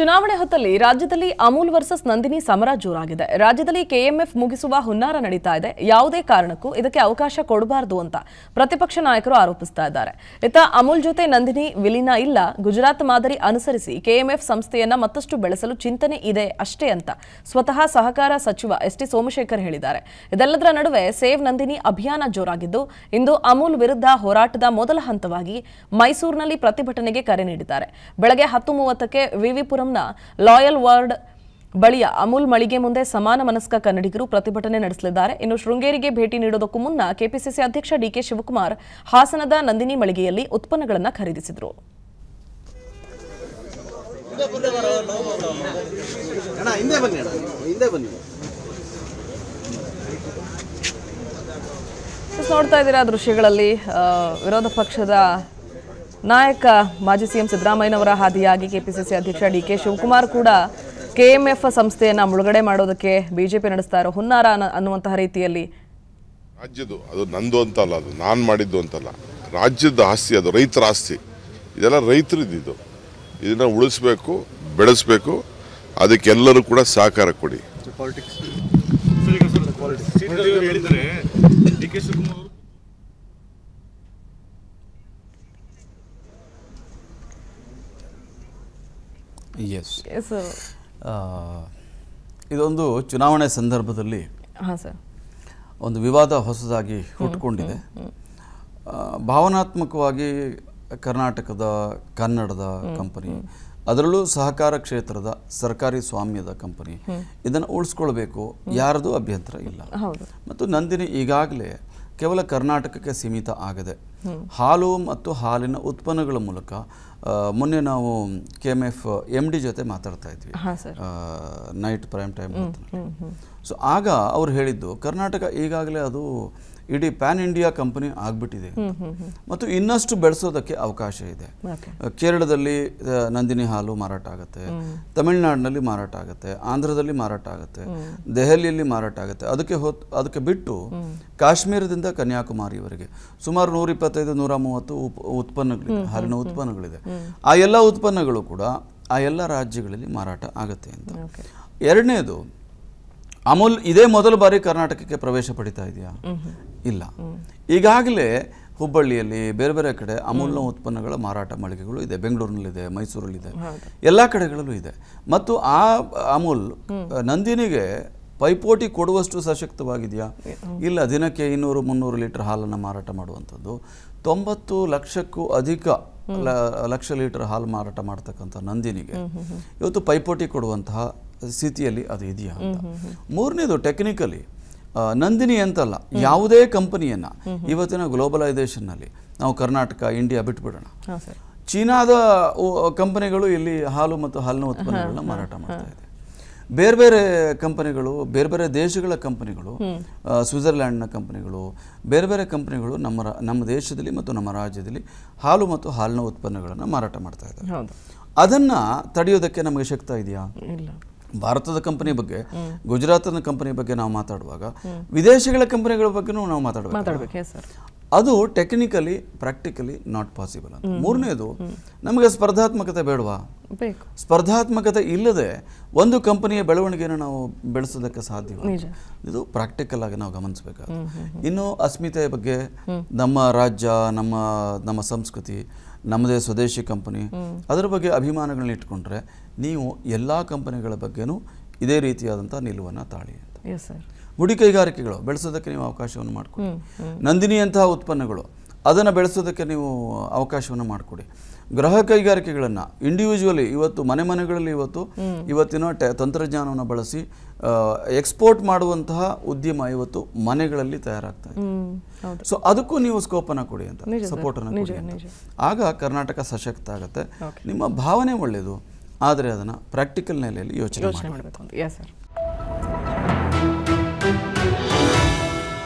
ಚುನಾವಣೆ ಹೊತ್ತಲ್ಲಿ ರಾಜ್ಯದಲ್ಲಿ ಅಮೂಲ್ ವರ್ಸಸ್ ನಂದಿನಿ ಸಮರ ಜೋರಾಗಿದೆ ರಾಜ್ಯದಲ್ಲಿ ಕೆಎಂಎಫ್ ಮುಗಿಸುವ ಹುನ್ನಾರ ನಡೀತಾ ಇದೆ ಯಾವುದೇ ಕಾರಣಕ್ಕೂ ಇದಕ್ಕೆ ಅವಕಾಶ ಕೊಡಬಾರದು ಅಂತ ಪ್ರತಿಪಕ್ಷ ನಾಯಕರು ಆರೋಪಿಸ್ತಾ ಇದ್ದಾರೆ ಇತ್ತ ಅಮೂಲ್ ಜೊತೆ ನಂದಿನಿ ವಿಲೀನ ಇಲ್ಲ ಗುಜರಾತ್ ಮಾದರಿ ಅನುಸರಿಸಿ ಕೆಎಂಎಫ್ ಸಂಸ್ಥೆಯನ್ನ ಮತ್ತಷ್ಟು ಬೆಳೆಸಲು ಚಿಂತನೆ ಇದೆ ಅಷ್ಟೇ ಅಂತ ಸ್ವತಃ ಸಹಕಾರ ಸಚಿವ ಎಸ್ ಟಿ ಸೋಮಶೇಖರ್ ಹೇಳಿದ್ದಾರೆ ಇದೆಲ್ಲದರ ನಡುವೆ ಸೇವ್ ನಂದಿನಿ ಅಭಿಯಾನ ಜೋರಾಗಿದ್ದು ಇಂದು ಅಮೂಲ್ ವಿರುದ್ಧ ಹೋರಾಟದ ಮೊದಲ ಹಂತವಾಗಿ ಮೈಸೂರಿನಲ್ಲಿ ಪ್ರತಿಭಟನೆಗೆ ಕರೆ ನೀಡಿದ್ದಾರೆ ಬೆಳಗ್ಗೆ ಹತ್ತು ಮೂವತ್ತಕ್ಕೆ ವಿವಿಪುರ ಲಾಯಲ್ ವರ್ಡ್ ಬಳಿಯ ಅಮೂಲ್ ಮಳಿಗೆ ಮುಂದೆ ಸಮಾನ ಮನಸ್ಕ ಕನ್ನಡಿಗರು ಪ್ರತಿಭಟನೆ ನಡೆಸಲಿದ್ದಾರೆ ಇನ್ನು ಶೃಂಗೇರಿಗೆ ಭೇಟಿ ನೀಡುವುದಕ್ಕೂ ಮುನ್ನ ಕೆಪಿಸಿಸಿ ಅಧ್ಯಕ್ಷ ಡಿಕೆ ಶಿವಕುಮಾರ್ ಹಾಸನದ ನಂದಿನಿ ಮಳಿಗೆಯಲ್ಲಿ ಉತ್ಪನ್ನಗಳನ್ನು ಖರೀದಿಸಿದರು ನೋಡ್ತಾ ಇದ್ದೀರಾ ದೃಶ್ಯಗಳಲ್ಲಿ ವಿರೋಧ ಪಕ್ಷದ ನಾಯಕ ಮಾಜಿ ಸಿಎಂ ಸಿದ್ದರಾಮಯ್ಯನವರ ಹಾದಿಯಾಗಿ ಕೆಪಿಸಿಸಿ ಅಧ್ಯಕ್ಷ ಡಿ ಕೆ ಶಿವಕುಮಾರ್ ಕೂಡ ಕೆಎಂಎಫ್ ಸಂಸ್ಥೆಯನ್ನು ಮುಳುಗಡೆ ಮಾಡೋದಕ್ಕೆ ಬಿಜೆಪಿ ನಡೆಸ್ತಾ ಇರೋ ಹುನ್ನಾರ ಅನ್ನುವಂತಹ ರೀತಿಯಲ್ಲಿ ರಾಜ್ಯದು ಅದು ನಂದು ಅಂತಲ್ಲ ಅದು ನಾನು ಮಾಡಿದ್ದು ಅಂತಲ್ಲ ರಾಜ್ಯದ ಆಸ್ತಿ ಅದು ರೈತರ ಆಸ್ತಿ ಇದೆಲ್ಲ ರೈತರದ್ದು ಇದನ್ನು ಉಳಿಸ್ಬೇಕು ಬೆಳೆಸಬೇಕು ಅದಕ್ಕೆಲ್ಲರೂ ಕೂಡ ಸಹಕಾರ ಕೊಡಿ ಡಿ ಕೆ ಶಿವಕುಮಾರ್ ಎಸ್ ಇದೊಂದು ಚುನಾವಣೆ ಸಂದರ್ಭದಲ್ಲಿ ಒಂದು ವಿವಾದ ಹೊಸದಾಗಿ ಹುಟ್ಕೊಂಡಿದೆ ಭಾವನಾತ್ಮಕವಾಗಿ ಕರ್ನಾಟಕದ ಕನ್ನಡದ ಕಂಪನಿ ಅದರಲ್ಲೂ ಸಹಕಾರ ಕ್ಷೇತ್ರದ ಸರ್ಕಾರಿ ಸ್ವಾಮ್ಯದ ಕಂಪನಿ ಇದನ್ನು ಉಳಿಸ್ಕೊಳ್ಬೇಕು ಯಾರದು ಅಭ್ಯಂತರ ಇಲ್ಲ ಮತ್ತು ನಂದಿನಿ ಈಗಾಗಲೇ ಕೇವಲ ಕರ್ನಾಟಕಕ್ಕೆ ಸೀಮಿತ ಆಗದೆ ಹಾಲು ಮತ್ತು ಹಾಲಿನ ಉತ್ಪನ್ನಗಳ ಮೂಲಕ ಮೊನ್ನೆ ನಾವು K M F M D ಜೊತೆ ಮಾತಾಡ್ತಾ ಇದ್ವಿ ನೈಟ್ ಪ್ರೈಮ್ ಟೈಮ್ ಸೊ ಆಗ ಅವ್ರು ಹೇಳಿದ್ದು ಕರ್ನಾಟಕ ಈಗಾಗಲೇ ಅದು ಇಡೀ ಪ್ಯಾನ್ ಇಂಡಿಯಾ ಕಂಪನಿ ಆಗ್ಬಿಟ್ಟಿದೆ ಮತ್ತು ಇನ್ನಷ್ಟು ಬೆಳೆಸೋದಕ್ಕೆ ಅವಕಾಶ ಇದೆ ಕೇರಳದಲ್ಲಿ ನಂದಿನಿ ಹಾಲು ಮಾರಾಟ ಆಗುತ್ತೆ ತಮಿಳುನಾಡಿನಲ್ಲಿ ಮಾರಾಟ ಆಗುತ್ತೆ ಆಂಧ್ರದಲ್ಲಿ ಮಾರಾಟ ಆಗುತ್ತೆ ದೆಹಲಿಯಲ್ಲಿ ಮಾರಾಟ ಆಗುತ್ತೆ ಅದಕ್ಕೆ ಹೊತ್ ಅದಕ್ಕೆ ಬಿಟ್ಟು ಕಾಶ್ಮೀರದಿಂದ ಕನ್ಯಾಕುಮಾರಿವರೆಗೆ ಸುಮಾರು ನೂರ ಇಪ್ಪತ್ತೈದು ನೂರ ಮೂವತ್ತು ಉತ್ಪನ್ನಗಳಿದೆ ಹಾಲಿನ ಉತ್ಪನ್ನಗಳಿದೆ ಆ ಎಲ್ಲ ಉತ್ಪನ್ನಗಳು ಕೂಡ ಆ ಎಲ್ಲ ರಾಜ್ಯಗಳಲ್ಲಿ ಮಾರಾಟ ಆಗುತ್ತೆ ಅಂತ ಎರಡನೇದು ಅಮೂಲ್ ಇದೇ ಮೊದಲ ಬಾರಿ ಕರ್ನಾಟಕಕ್ಕೆ ಪ್ರವೇಶ ಪಡಿತಾ ಇದೆಯಾ ಇಲ್ಲ ಈಗಾಗಲೇ ಹುಬ್ಬಳ್ಳಿಯಲ್ಲಿ ಬೇರೆ ಬೇರೆ ಕಡೆ ಅಮೂಲ್ನ ಉತ್ಪನ್ನಗಳ ಮಾರಾಟ ಮಳಿಗೆಗಳು ಇದೆ ಬೆಂಗಳೂರಿನಲ್ಲಿದೆ ಮೈಸೂರಲ್ಲಿದೆ ಎಲ್ಲ ಕಡೆಗಳಲ್ಲೂ ಇದೆ ಮತ್ತು ಆ ಅಮೂಲ್ ನಂದಿನಿಗೆ ಪೈಪೋಟಿ ಕೊಡುವಷ್ಟು ಸಶಕ್ತವಾಗಿದೆಯಾ ಇಲ್ಲ ದಿನಕ್ಕೆ ಇನ್ನೂರು ಮುನ್ನೂರು ಲೀಟರ್ ಹಾಲನ್ನು ಮಾರಾಟ ಮಾಡುವಂಥದ್ದು ತೊಂಬತ್ತು ಲಕ್ಷಕ್ಕೂ ಅಧಿಕ ಲಕ್ಷ ಲೀಟರ್ ಹಾಲು ಮಾರಾಟ ಮಾಡ್ತಕ್ಕಂಥ ನಂದಿನಿಗೆ ಇವತ್ತು ಪೈಪೋಟಿ ಕೊಡುವಂತಹ ಸ್ಥಿತಿಯಲ್ಲಿ ಅದು ಇದೆಯಾ ಅಂತ ಮೂರನೇದು ಟೆಕ್ನಿಕಲಿ ನಂದಿನಿ ಅಂತಲ್ಲ ಯಾವುದೇ ಕಂಪನಿಯನ್ನು ಇವತ್ತಿನ ಗ್ಲೋಬಲೈಸೇಷನ್ನಲ್ಲಿ ನಾವು ಕರ್ನಾಟಕ ಇಂಡಿಯಾ ಬಿಟ್ಬಿಡೋಣ ಚೀನಾದ ಕಂಪನಿಗಳು ಇಲ್ಲಿ ಹಾಲು ಮತ್ತು ಹಾಲಿನ ಉತ್ಪನ್ನಗಳನ್ನ ಮಾರಾಟ ಮಾಡ್ತಾ ಇದೆ ಬೇರೆ ಬೇರೆ ಕಂಪನಿಗಳು ಬೇರೆ ಬೇರೆ ದೇಶಗಳ ಕಂಪನಿಗಳು ಸ್ವಿಟ್ಜರ್ಲ್ಯಾಂಡ್ನ ಕಂಪನಿಗಳು ಬೇರೆ ಬೇರೆ ಕಂಪನಿಗಳು ನಮ್ಮ ನಮ್ಮ ದೇಶದಲ್ಲಿ ಮತ್ತು ನಮ್ಮ ರಾಜ್ಯದಲ್ಲಿ ಹಾಲು ಮತ್ತು ಹಾಲಿನ ಉತ್ಪನ್ನಗಳನ್ನು ಮಾರಾಟ ಮಾಡ್ತಾ ಇದ್ದಾರೆ ಅದನ್ನು ತಡೆಯೋದಕ್ಕೆ ನಮಗೆ ಶಕ್ತ ಇದೆಯಾ ಭಾರತದ ಕಂಪನಿ ಬಗ್ಗೆ ಗುಜರಾತ್ನ ಕಂಪನಿ ಬಗ್ಗೆ ನಾವು ಮಾತಾಡುವಾಗ ವಿದೇಶಗಳ ಕಂಪನಿಗಳ ಬಗ್ಗೆನೂ ನಾವು ಮಾತಾಡಬೇಕು ಅದು ಟೆಕ್ನಿಕಲಿ ಪ್ರಾಕ್ಟಿಕಲಿ ನಾಟ್ ಪಾಸಿಬಲ್ ಅಂತ ಮೂರನೇದು ನಮಗೆ ಸ್ಪರ್ಧಾತ್ಮಕತೆ ಬೇಡವಾ ಸ್ಪರ್ಧಾತ್ಮಕತೆ ಇಲ್ಲದೆ ಒಂದು ಕಂಪನಿಯ ಬೆಳವಣಿಗೆಯನ್ನು ನಾವು ಬೆಳೆಸೋದಕ್ಕೆ ಸಾಧ್ಯವಿಲ್ಲ ಇದು ಪ್ರಾಕ್ಟಿಕಲ್ ಆಗಿ ನಾವು ಗಮನಿಸಬೇಕಾದ ಇನ್ನು ಅಸ್ಮಿತೆಯ ಬಗ್ಗೆ ನಮ್ಮ ರಾಜ್ಯ ನಮ್ಮ ನಮ್ಮ ಸಂಸ್ಕೃತಿ ನಮ್ಮದೇ ಸ್ವದೇಶಿ ಕಂಪನಿ ಅದರ ಬಗ್ಗೆ ಅಭಿಮಾನಗಳನ್ನ ಇಟ್ಕೊಂಡ್ರೆ ನೀವು ಎಲ್ಲ ಕಂಪನಿಗಳ ಬಗ್ಗೆನೂ ಇದೇ ರೀತಿಯಾದಂಥ ನಿಲುವನ್ನು ತಾಳಿ ಅಂತ ಮುಡಿ ಕೈಗಾರಿಕೆಗಳು ಬೆಳೆಸೋದಕ್ಕೆ ನೀವು ಅವಕಾಶವನ್ನು ಮಾಡಿಕೊಡಿ ನಂದಿನಿಯಂತಹ ಉತ್ಪನ್ನಗಳು ಅದನ್ನು ಬೆಳೆಸೋದಕ್ಕೆ ನೀವು ಅವಕಾಶವನ್ನು ಮಾಡಿಕೊಡಿ ಗ್ರಹ ಕೈಗಾರಿಕೆಗಳನ್ನು ಇಂಡಿವಿಜುವಲಿ ಇವತ್ತು ಮನೆ ಮನೆಗಳಲ್ಲಿ ಇವತ್ತು ಇವತ್ತಿನ ಟೆ ತಂತ್ರಜ್ಞಾನವನ್ನು ಬಳಸಿ ಎಕ್ಸ್ಪೋರ್ಟ್ ಮಾಡುವಂತಹ ಉದ್ಯಮ ಇವತ್ತು ಮನೆಗಳಲ್ಲಿ ತಯಾರಾಗ್ತಾ ಇದೆ ಸೊ ಅದಕ್ಕೂ ನೀವು ಸ್ಕೋಪನ್ನು ಕೊಡಿ ಅಂತ ಸಪೋರ್ಟನ್ನು ಕೊಡಿ ಆಗ ಕರ್ನಾಟಕ ಸಶಕ್ತ ಆಗುತ್ತೆ ನಿಮ್ಮ ಭಾವನೆ ಒಳ್ಳೆಯದು ಆದರೆ ಅದನ್ನು ಪ್ರಾಕ್ಟಿಕಲ್ ನೆಲೆಯಲ್ಲಿ ಯೋಚನೆ ಮಾಡಬೇಕು